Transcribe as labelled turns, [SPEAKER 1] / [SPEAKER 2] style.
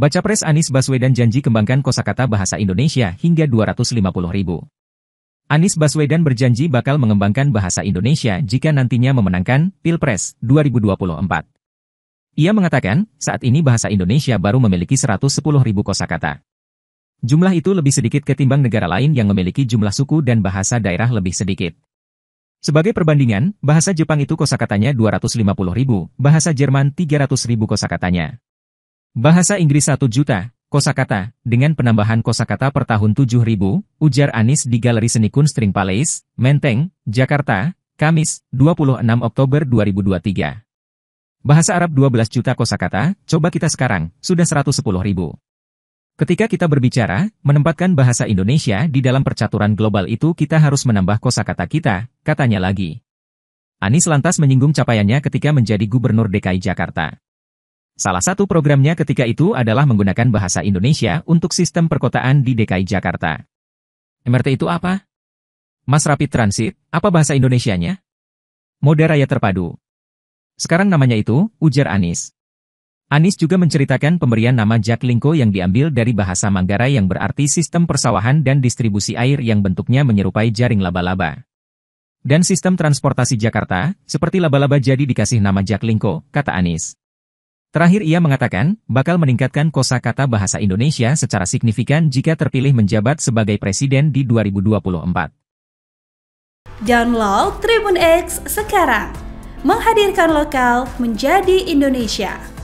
[SPEAKER 1] Baca Pres Anies Baswedan janji kembangkan kosakata bahasa Indonesia hingga 250 ribu. Anies Baswedan berjanji bakal mengembangkan bahasa Indonesia jika nantinya memenangkan Pilpres 2024. Ia mengatakan, saat ini bahasa Indonesia baru memiliki 110 ribu kosakata. Jumlah itu lebih sedikit ketimbang negara lain yang memiliki jumlah suku dan bahasa daerah lebih sedikit. Sebagai perbandingan, bahasa Jepang itu kosakatanya 250 ribu, bahasa Jerman 300 ribu kosakatanya. Bahasa Inggris 1 juta, kosakata, dengan penambahan kosakata per tahun 7.000, ujar Anis di Galeri Seni Kunstring Palace, Menteng, Jakarta, Kamis, 26 Oktober 2023. Bahasa Arab 12 juta kosakata, coba kita sekarang, sudah 110 ribu. Ketika kita berbicara, menempatkan bahasa Indonesia di dalam percaturan global itu kita harus menambah kosakata kita, katanya lagi. Anies lantas menyinggung capaiannya ketika menjadi Gubernur DKI Jakarta. Salah satu programnya ketika itu adalah menggunakan bahasa Indonesia untuk sistem perkotaan di DKI Jakarta. MRT itu apa? Mas Rapid Transit, apa bahasa Indonesianya? Moda Raya Terpadu. Sekarang namanya itu, ujar Anis. Anis juga menceritakan pemberian nama Jaklingko yang diambil dari bahasa Manggarai yang berarti sistem persawahan dan distribusi air yang bentuknya menyerupai jaring laba-laba. Dan sistem transportasi Jakarta, seperti laba-laba jadi dikasih nama Jaklingko, kata Anis. Terakhir ia mengatakan, bakal meningkatkan kosakata bahasa Indonesia secara signifikan jika terpilih menjabat sebagai presiden di 2024.
[SPEAKER 2] Download Tribun X sekarang, menghadirkan lokal menjadi Indonesia.